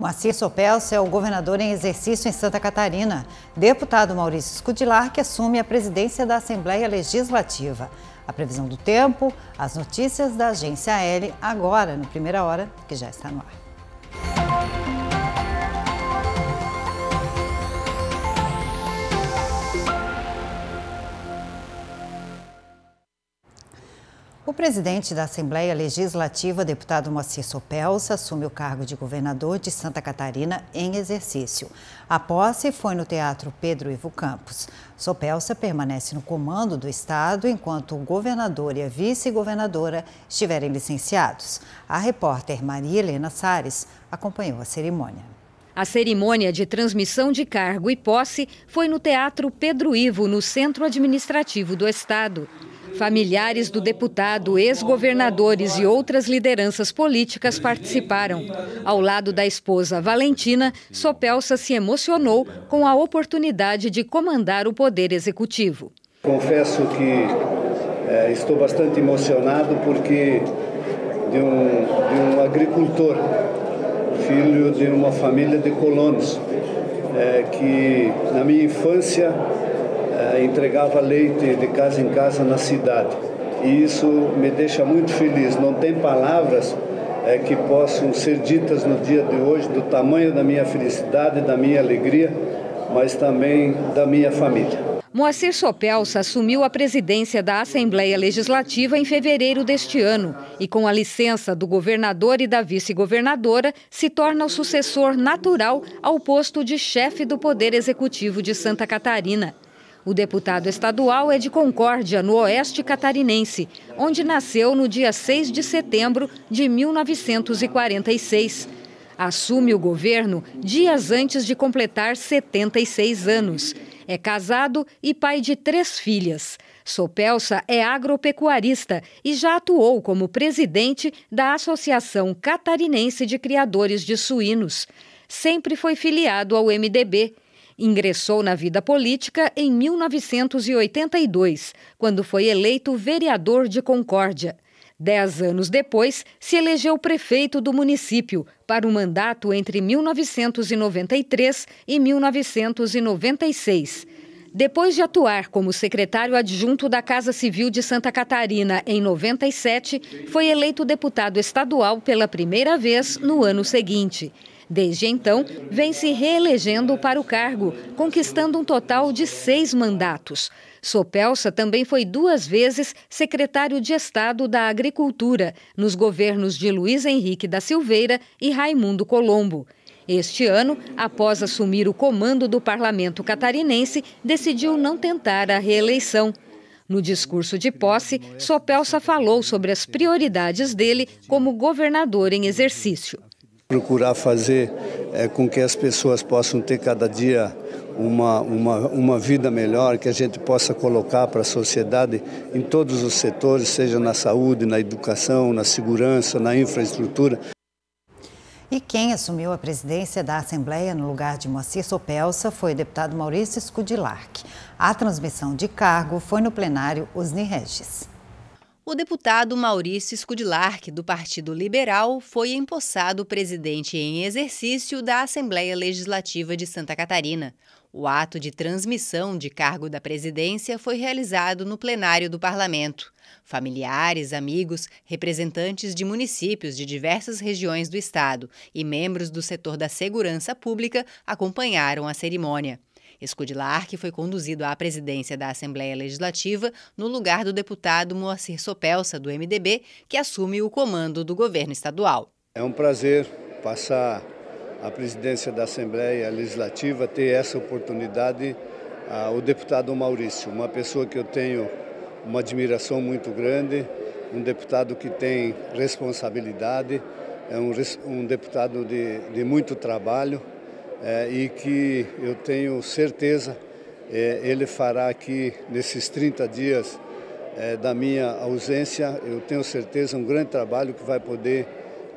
Moacir Sopels é o governador em exercício em Santa Catarina. Deputado Maurício Scudilar que assume a presidência da Assembleia Legislativa. A previsão do tempo, as notícias da Agência L agora no Primeira Hora, que já está no ar. O presidente da Assembleia Legislativa, deputado Moacir Sopelsa, assume o cargo de governador de Santa Catarina em exercício. A posse foi no Teatro Pedro Ivo Campos. Sopelsa permanece no comando do Estado enquanto o governador e a vice-governadora estiverem licenciados. A repórter Maria Helena Sares acompanhou a cerimônia. A cerimônia de transmissão de cargo e posse foi no Teatro Pedro Ivo, no Centro Administrativo do Estado. Familiares do deputado, ex-governadores e outras lideranças políticas participaram. Ao lado da esposa Valentina, Sopelsa se emocionou com a oportunidade de comandar o Poder Executivo. Confesso que é, estou bastante emocionado porque de um, de um agricultor, filho de uma família de colonos, é, que na minha infância entregava leite de casa em casa na cidade. E isso me deixa muito feliz. Não tem palavras eh, que possam ser ditas no dia de hoje do tamanho da minha felicidade, da minha alegria, mas também da minha família. Moacir Sopelsa assumiu a presidência da Assembleia Legislativa em fevereiro deste ano e, com a licença do governador e da vice-governadora, se torna o sucessor natural ao posto de chefe do Poder Executivo de Santa Catarina. O deputado estadual é de Concórdia, no oeste catarinense, onde nasceu no dia 6 de setembro de 1946. Assume o governo dias antes de completar 76 anos. É casado e pai de três filhas. Sopelsa é agropecuarista e já atuou como presidente da Associação Catarinense de Criadores de Suínos. Sempre foi filiado ao MDB. Ingressou na vida política em 1982, quando foi eleito vereador de Concórdia. Dez anos depois, se elegeu prefeito do município para o mandato entre 1993 e 1996. Depois de atuar como secretário adjunto da Casa Civil de Santa Catarina em 97, foi eleito deputado estadual pela primeira vez no ano seguinte. Desde então, vem se reelegendo para o cargo, conquistando um total de seis mandatos. Sopelsa também foi duas vezes secretário de Estado da Agricultura, nos governos de Luiz Henrique da Silveira e Raimundo Colombo. Este ano, após assumir o comando do parlamento catarinense, decidiu não tentar a reeleição. No discurso de posse, Sopelsa falou sobre as prioridades dele como governador em exercício procurar fazer é, com que as pessoas possam ter cada dia uma, uma, uma vida melhor, que a gente possa colocar para a sociedade em todos os setores, seja na saúde, na educação, na segurança, na infraestrutura. E quem assumiu a presidência da Assembleia no lugar de Moacir Sopelsa foi o deputado Maurício Scudillac. A transmissão de cargo foi no plenário Osni Regis. O deputado Maurício Scudilarc, do Partido Liberal, foi empossado presidente em exercício da Assembleia Legislativa de Santa Catarina. O ato de transmissão de cargo da presidência foi realizado no plenário do parlamento. Familiares, amigos, representantes de municípios de diversas regiões do estado e membros do setor da segurança pública acompanharam a cerimônia. Escudilar, que foi conduzido à presidência da Assembleia Legislativa no lugar do deputado Moacir Sopelsa, do MDB, que assume o comando do governo estadual. É um prazer passar a presidência da Assembleia Legislativa, ter essa oportunidade ao ah, deputado Maurício, uma pessoa que eu tenho uma admiração muito grande, um deputado que tem responsabilidade, é um, um deputado de, de muito trabalho é, e que eu tenho certeza é, ele fará aqui nesses 30 dias é, da minha ausência, eu tenho certeza, um grande trabalho que vai poder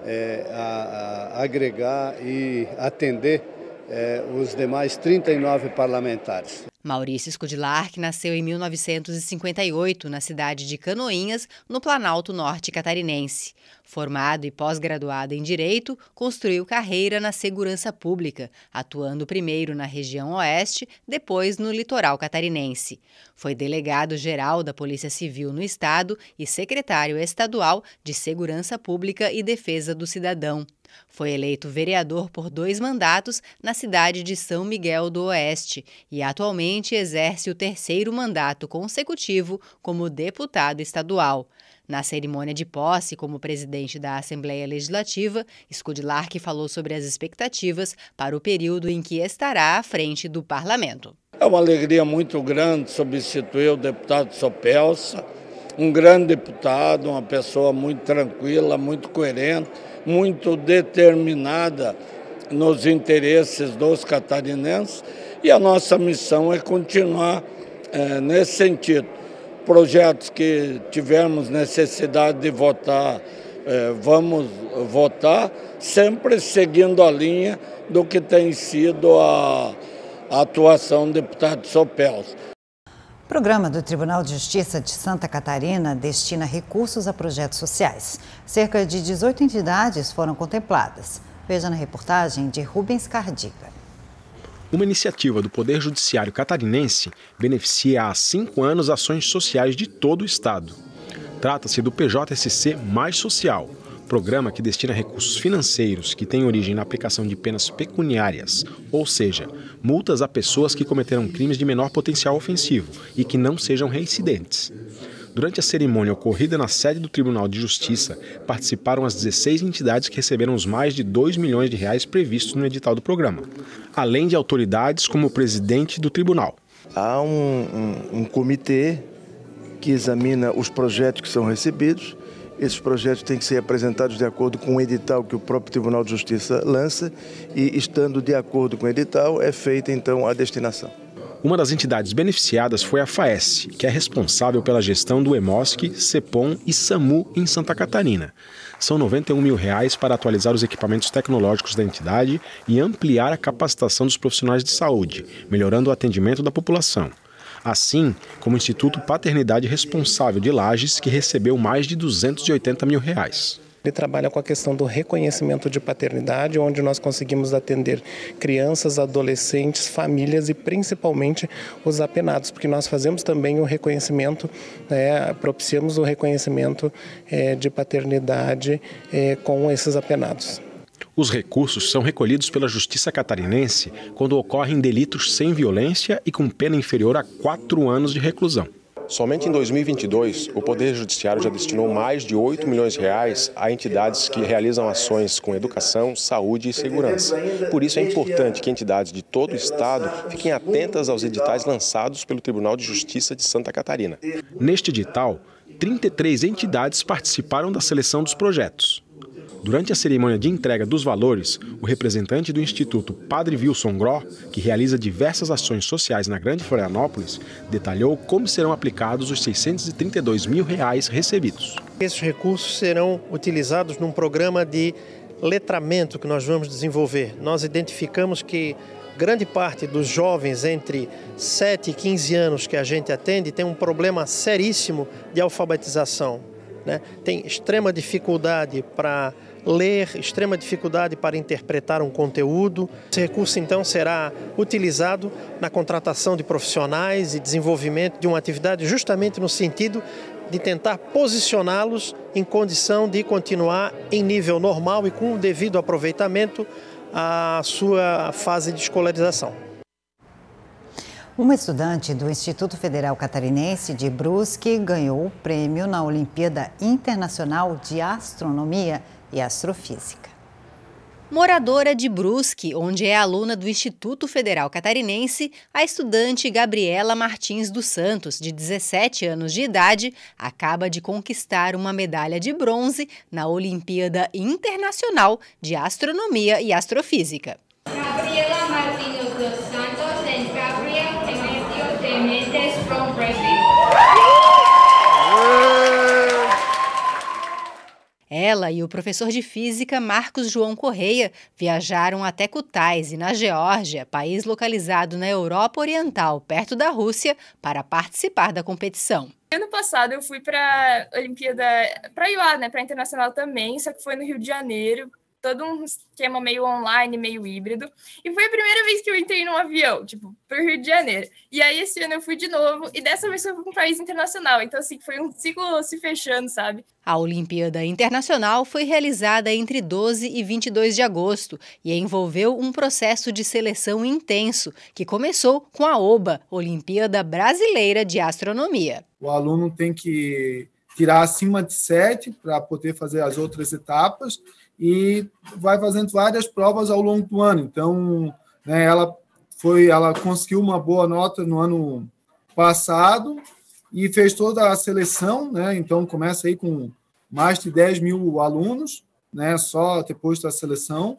é, a, a agregar e atender eh, os demais 39 parlamentares. Maurício Scudilarc nasceu em 1958 na cidade de Canoinhas, no Planalto Norte Catarinense. Formado e pós-graduado em Direito, construiu carreira na segurança pública, atuando primeiro na região oeste, depois no litoral catarinense. Foi delegado-geral da Polícia Civil no Estado e secretário estadual de Segurança Pública e Defesa do Cidadão. Foi eleito vereador por dois mandatos na cidade de São Miguel do Oeste e atualmente exerce o terceiro mandato consecutivo como deputado estadual. Na cerimônia de posse como presidente da Assembleia Legislativa, Scudilark falou sobre as expectativas para o período em que estará à frente do parlamento. É uma alegria muito grande substituir o deputado Sopelsa, um grande deputado, uma pessoa muito tranquila, muito coerente, muito determinada nos interesses dos catarinenses e a nossa missão é continuar é, nesse sentido. Projetos que tivermos necessidade de votar, é, vamos votar, sempre seguindo a linha do que tem sido a, a atuação do deputado Sopels. O programa do Tribunal de Justiça de Santa Catarina destina recursos a projetos sociais. Cerca de 18 entidades foram contempladas. Veja na reportagem de Rubens Cardiga. Uma iniciativa do Poder Judiciário catarinense beneficia há cinco anos ações sociais de todo o Estado. Trata-se do PJSC Mais Social, programa que destina recursos financeiros que têm origem na aplicação de penas pecuniárias, ou seja, multas a pessoas que cometeram crimes de menor potencial ofensivo e que não sejam reincidentes. Durante a cerimônia ocorrida na sede do Tribunal de Justiça, participaram as 16 entidades que receberam os mais de 2 milhões de reais previstos no edital do programa, além de autoridades como o presidente do tribunal. Há um, um, um comitê que examina os projetos que são recebidos esses projetos têm que ser apresentados de acordo com o edital que o próprio Tribunal de Justiça lança e, estando de acordo com o edital, é feita então a destinação. Uma das entidades beneficiadas foi a FAES, que é responsável pela gestão do EMOSC, CEPOM e SAMU em Santa Catarina. São R$ 91 mil reais para atualizar os equipamentos tecnológicos da entidade e ampliar a capacitação dos profissionais de saúde, melhorando o atendimento da população assim como o Instituto Paternidade Responsável de Lages, que recebeu mais de 280 mil reais. Ele trabalha com a questão do reconhecimento de paternidade, onde nós conseguimos atender crianças, adolescentes, famílias e principalmente os apenados, porque nós fazemos também o reconhecimento, né, propiciamos o reconhecimento é, de paternidade é, com esses apenados. Os recursos são recolhidos pela Justiça Catarinense quando ocorrem delitos sem violência e com pena inferior a quatro anos de reclusão. Somente em 2022, o Poder Judiciário já destinou mais de 8 milhões de reais a entidades que realizam ações com educação, saúde e segurança. Por isso é importante que entidades de todo o Estado fiquem atentas aos editais lançados pelo Tribunal de Justiça de Santa Catarina. Neste edital, 33 entidades participaram da seleção dos projetos. Durante a cerimônia de entrega dos valores, o representante do Instituto Padre Wilson Gró, que realiza diversas ações sociais na Grande Florianópolis, detalhou como serão aplicados os 632 mil reais recebidos. Esses recursos serão utilizados num programa de letramento que nós vamos desenvolver. Nós identificamos que grande parte dos jovens entre 7 e 15 anos que a gente atende tem um problema seríssimo de alfabetização. Né? Tem extrema dificuldade para ler, extrema dificuldade para interpretar um conteúdo. Esse recurso então será utilizado na contratação de profissionais e desenvolvimento de uma atividade justamente no sentido de tentar posicioná-los em condição de continuar em nível normal e com o devido aproveitamento à sua fase de escolarização. Uma estudante do Instituto Federal Catarinense de Brusque ganhou o prêmio na Olimpíada Internacional de Astronomia e Astrofísica. Moradora de Brusque, onde é aluna do Instituto Federal Catarinense, a estudante Gabriela Martins dos Santos, de 17 anos de idade, acaba de conquistar uma medalha de bronze na Olimpíada Internacional de Astronomia e Astrofísica. Gabriela Martins Ela e o professor de física Marcos João Correia viajaram até Kutaisi, na Geórgia, país localizado na Europa Oriental, perto da Rússia, para participar da competição. Ano passado eu fui para a Olimpíada, para IUA, né, para a Internacional também, só que foi no Rio de Janeiro, todo um esquema meio online, meio híbrido. E foi a primeira vez que eu entrei num avião, tipo, pro Rio de Janeiro. E aí esse ano eu fui de novo, e dessa vez eu fui para um país internacional. Então, assim, foi um ciclo se fechando, sabe? A Olimpíada Internacional foi realizada entre 12 e 22 de agosto e envolveu um processo de seleção intenso, que começou com a OBA, Olimpíada Brasileira de Astronomia. O aluno tem que tirar acima de 7 para poder fazer as outras etapas e vai fazendo várias provas ao longo do ano. Então, né, ela foi, ela conseguiu uma boa nota no ano passado e fez toda a seleção, né? Então começa aí com mais de 10 mil alunos, né? Só depois da seleção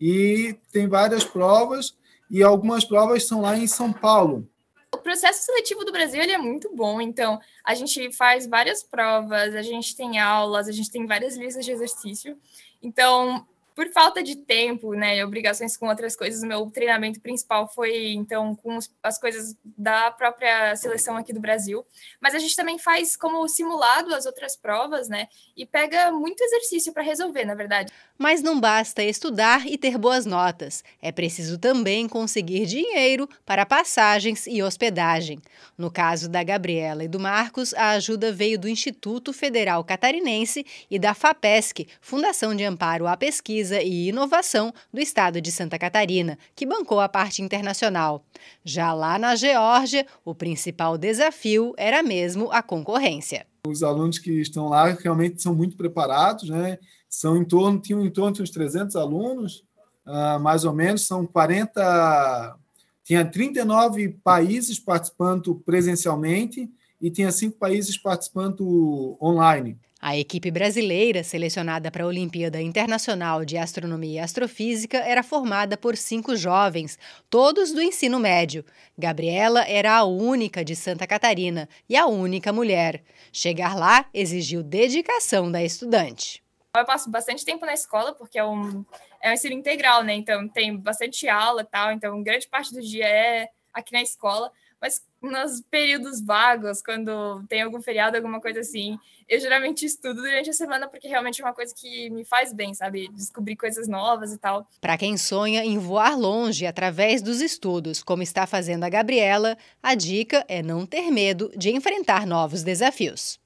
e tem várias provas e algumas provas são lá em São Paulo. O processo seletivo do Brasil ele é muito bom, então a gente faz várias provas, a gente tem aulas, a gente tem várias listas de exercício. Então, por falta de tempo, né, e obrigações com outras coisas, meu treinamento principal foi então com as coisas da própria seleção aqui do Brasil. Mas a gente também faz como simulado as outras provas, né, e pega muito exercício para resolver, na verdade. Mas não basta estudar e ter boas notas. É preciso também conseguir dinheiro para passagens e hospedagem. No caso da Gabriela e do Marcos, a ajuda veio do Instituto Federal Catarinense e da FAPESC, Fundação de Amparo à Pesquisa Pesquisa e Inovação do estado de Santa Catarina, que bancou a parte internacional. Já lá na Geórgia, o principal desafio era mesmo a concorrência. Os alunos que estão lá realmente são muito preparados, né? São em torno, tinham em torno de uns 300 alunos, uh, mais ou menos, são 40, tinha 39 países participando presencialmente, e tinha cinco países participando online. A equipe brasileira, selecionada para a Olimpíada Internacional de Astronomia e Astrofísica, era formada por cinco jovens, todos do ensino médio. Gabriela era a única de Santa Catarina e a única mulher. Chegar lá exigiu dedicação da estudante. Eu passo bastante tempo na escola, porque é um, é um ensino integral, né? Então tem bastante aula e tal, então grande parte do dia é aqui na escola. Mas nos períodos vagos, quando tem algum feriado, alguma coisa assim. Eu geralmente estudo durante a semana porque realmente é uma coisa que me faz bem, sabe? Descobrir coisas novas e tal. Para quem sonha em voar longe através dos estudos, como está fazendo a Gabriela, a dica é não ter medo de enfrentar novos desafios.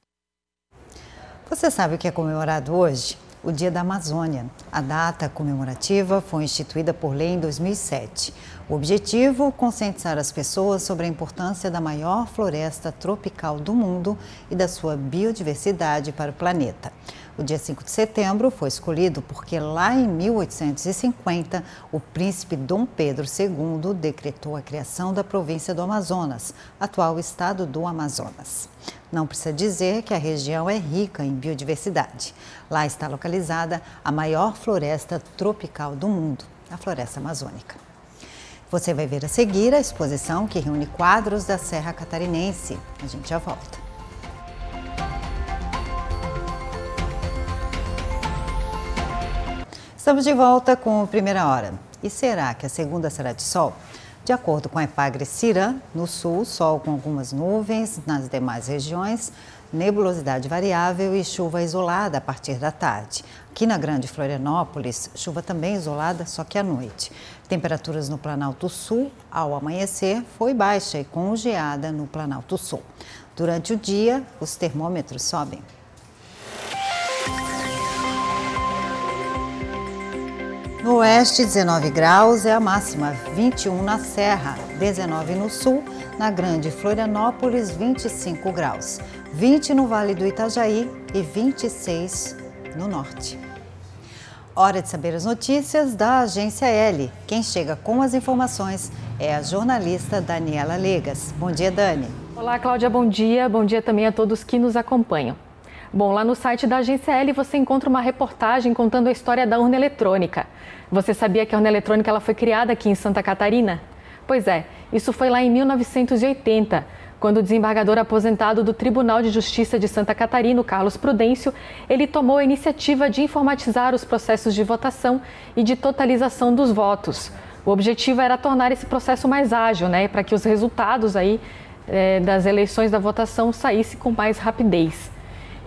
Você sabe o que é comemorado hoje? o Dia da Amazônia. A data comemorativa foi instituída por lei em 2007. O objetivo, conscientizar as pessoas sobre a importância da maior floresta tropical do mundo e da sua biodiversidade para o planeta. O dia 5 de setembro foi escolhido porque lá em 1850, o príncipe Dom Pedro II decretou a criação da província do Amazonas, atual estado do Amazonas. Não precisa dizer que a região é rica em biodiversidade. Lá está localizada a maior floresta tropical do mundo, a Floresta Amazônica. Você vai ver a seguir a exposição que reúne quadros da Serra Catarinense. A gente já volta. Estamos de volta com a Primeira Hora. E será que a segunda será de sol? De acordo com a Epagre Cira, no sul, sol com algumas nuvens, nas demais regiões, nebulosidade variável e chuva isolada a partir da tarde. Aqui na Grande Florianópolis, chuva também isolada, só que à noite. Temperaturas no Planalto Sul, ao amanhecer, foi baixa e congeada no Planalto Sul. Durante o dia, os termômetros sobem. No oeste, 19 graus é a máxima, 21 na Serra, 19 no sul, na Grande Florianópolis, 25 graus. 20 no Vale do Itajaí e 26 no Norte. Hora de saber as notícias da Agência L. Quem chega com as informações é a jornalista Daniela Legas. Bom dia, Dani. Olá, Cláudia, bom dia. Bom dia também a todos que nos acompanham. Bom, lá no site da Agência L você encontra uma reportagem contando a história da urna eletrônica. Você sabia que a urna eletrônica ela foi criada aqui em Santa Catarina? Pois é, isso foi lá em 1980, quando o desembargador aposentado do Tribunal de Justiça de Santa Catarina, Carlos Prudêncio, ele tomou a iniciativa de informatizar os processos de votação e de totalização dos votos. O objetivo era tornar esse processo mais ágil, né, para que os resultados aí eh, das eleições da votação saíssem com mais rapidez.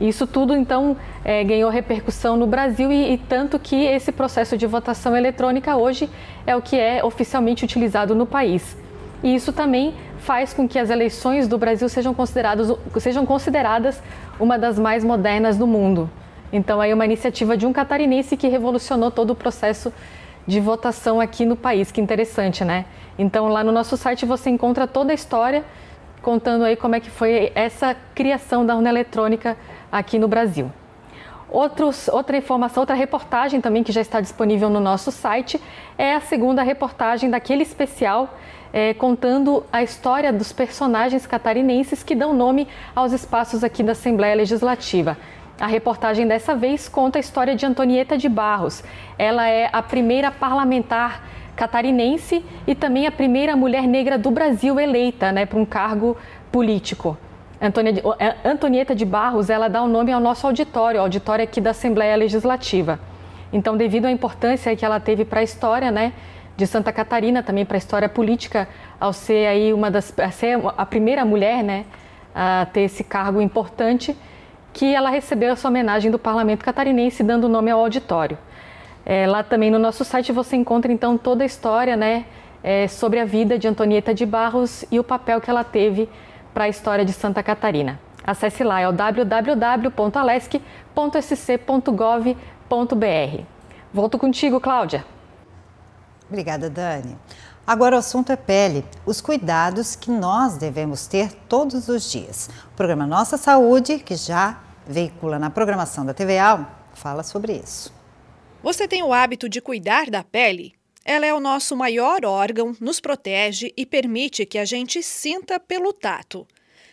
Isso tudo, então, eh, ganhou repercussão no Brasil e, e tanto que esse processo de votação eletrônica hoje é o que é oficialmente utilizado no país. E isso também faz com que as eleições do Brasil sejam, consideradas, sejam consideradas uma das mais modernas do mundo. Então, aí uma iniciativa de um catarinense que revolucionou todo o processo de votação aqui no país. Que interessante, né? Então, lá no nosso site você encontra toda a história contando aí como é que foi essa criação da urna eletrônica aqui no Brasil. Outros, outra informação, outra reportagem também que já está disponível no nosso site é a segunda reportagem daquele especial é, contando a história dos personagens catarinenses que dão nome aos espaços aqui da Assembleia Legislativa. A reportagem dessa vez conta a história de Antonieta de Barros. Ela é a primeira parlamentar catarinense e também a primeira mulher negra do Brasil eleita né, para um cargo político. É, Antonieta de Barros, ela dá o um nome ao nosso auditório, auditório aqui da Assembleia Legislativa. Então, devido à importância que ela teve para a história, né, de Santa Catarina também para a história política, ao ser aí uma das a ser a primeira mulher, né, a ter esse cargo importante, que ela recebeu a sua homenagem do parlamento catarinense dando nome ao auditório. É, lá também no nosso site você encontra então toda a história, né, é, sobre a vida de Antonieta de Barros e o papel que ela teve para a história de Santa Catarina. Acesse lá, é o www.alesc.sc.gov.br. Volto contigo, Cláudia. Obrigada, Dani. Agora o assunto é pele, os cuidados que nós devemos ter todos os dias. O programa Nossa Saúde, que já veicula na programação da TVA, fala sobre isso. Você tem o hábito de cuidar da pele? Ela é o nosso maior órgão, nos protege e permite que a gente sinta pelo tato.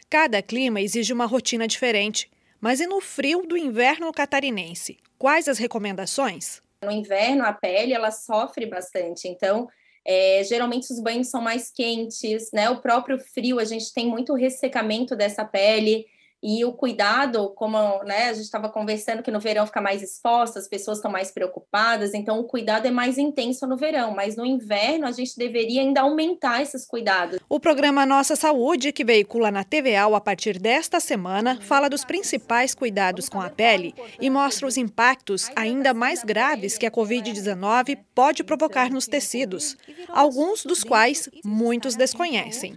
Cada clima exige uma rotina diferente. Mas e no frio do inverno catarinense? Quais as recomendações? No inverno, a pele ela sofre bastante, então é, geralmente os banhos são mais quentes, né? O próprio frio, a gente tem muito ressecamento dessa pele. E o cuidado, como né, a gente estava conversando, que no verão fica mais exposta, as pessoas estão mais preocupadas, então o cuidado é mais intenso no verão, mas no inverno a gente deveria ainda aumentar esses cuidados. O programa Nossa Saúde, que veicula na TVA a partir desta semana, fala dos principais cuidados com a pele e mostra os impactos ainda mais graves que a Covid-19 pode provocar nos tecidos, alguns dos quais muitos desconhecem.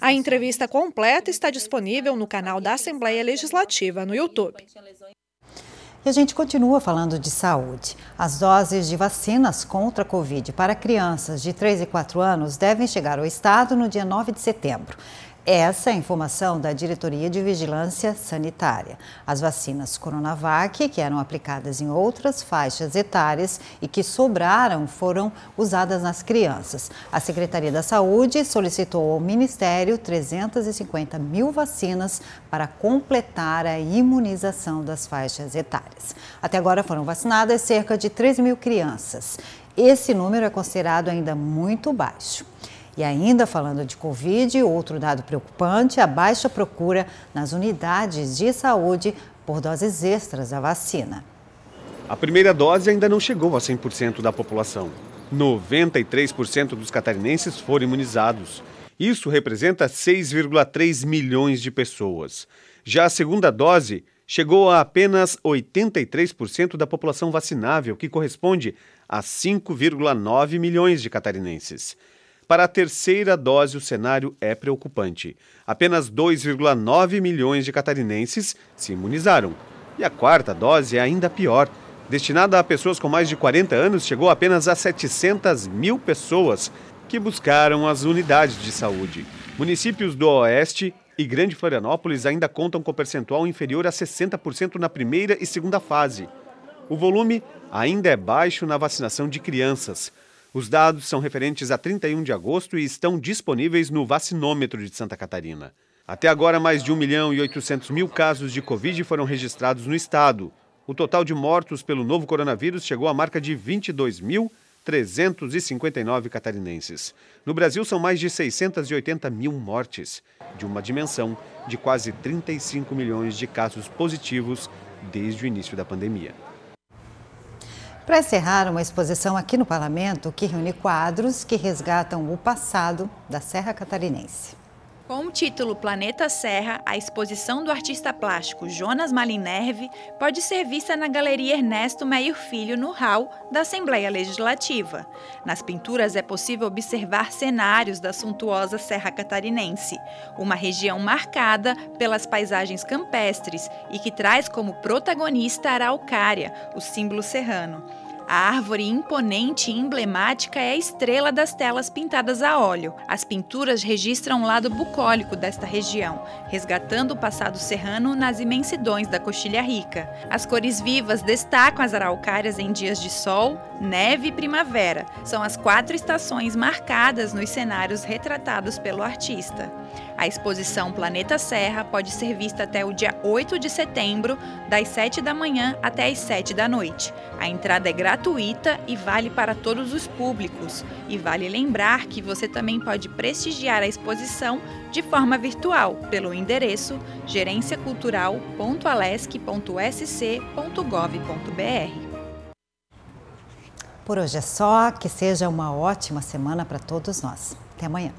A entrevista completa está disponível no canal da Assembleia Assembleia Legislativa no YouTube. E a gente continua falando de saúde. As doses de vacinas contra a Covid para crianças de 3 e 4 anos devem chegar ao Estado no dia 9 de setembro. Essa é a informação da Diretoria de Vigilância Sanitária. As vacinas Coronavac, que eram aplicadas em outras faixas etárias e que sobraram, foram usadas nas crianças. A Secretaria da Saúde solicitou ao Ministério 350 mil vacinas para completar a imunização das faixas etárias. Até agora foram vacinadas cerca de 3 mil crianças. Esse número é considerado ainda muito baixo. E ainda falando de Covid, outro dado preocupante é a baixa procura nas unidades de saúde por doses extras da vacina. A primeira dose ainda não chegou a 100% da população. 93% dos catarinenses foram imunizados. Isso representa 6,3 milhões de pessoas. Já a segunda dose chegou a apenas 83% da população vacinável, que corresponde a 5,9 milhões de catarinenses. Para a terceira dose, o cenário é preocupante. Apenas 2,9 milhões de catarinenses se imunizaram. E a quarta dose é ainda pior. Destinada a pessoas com mais de 40 anos, chegou apenas a 700 mil pessoas que buscaram as unidades de saúde. Municípios do Oeste e Grande Florianópolis ainda contam com percentual inferior a 60% na primeira e segunda fase. O volume ainda é baixo na vacinação de crianças. Os dados são referentes a 31 de agosto e estão disponíveis no vacinômetro de Santa Catarina. Até agora, mais de 1 milhão e 800 mil casos de Covid foram registrados no estado. O total de mortos pelo novo coronavírus chegou à marca de 22.359 catarinenses. No Brasil, são mais de 680 mil mortes, de uma dimensão de quase 35 milhões de casos positivos desde o início da pandemia. Para encerrar, uma exposição aqui no Parlamento que reúne quadros que resgatam o passado da Serra Catarinense. Com o título Planeta Serra, a exposição do artista plástico Jonas Malinerve pode ser vista na Galeria Ernesto Meio Filho, no Hall da Assembleia Legislativa. Nas pinturas é possível observar cenários da suntuosa Serra Catarinense, uma região marcada pelas paisagens campestres e que traz como protagonista a araucária, o símbolo serrano. A árvore imponente e emblemática é a estrela das telas pintadas a óleo. As pinturas registram o lado bucólico desta região, resgatando o passado serrano nas imensidões da Coxilha Rica. As cores vivas destacam as araucárias em dias de sol, neve e primavera. São as quatro estações marcadas nos cenários retratados pelo artista. A exposição Planeta Serra pode ser vista até o dia 8 de setembro, das 7 da manhã até as 7 da noite. A entrada é gratuita gratuita e vale para todos os públicos. E vale lembrar que você também pode prestigiar a exposição de forma virtual pelo endereço gerenciacultural.alesc.sc.gov.br. Por hoje é só, que seja uma ótima semana para todos nós. Até amanhã.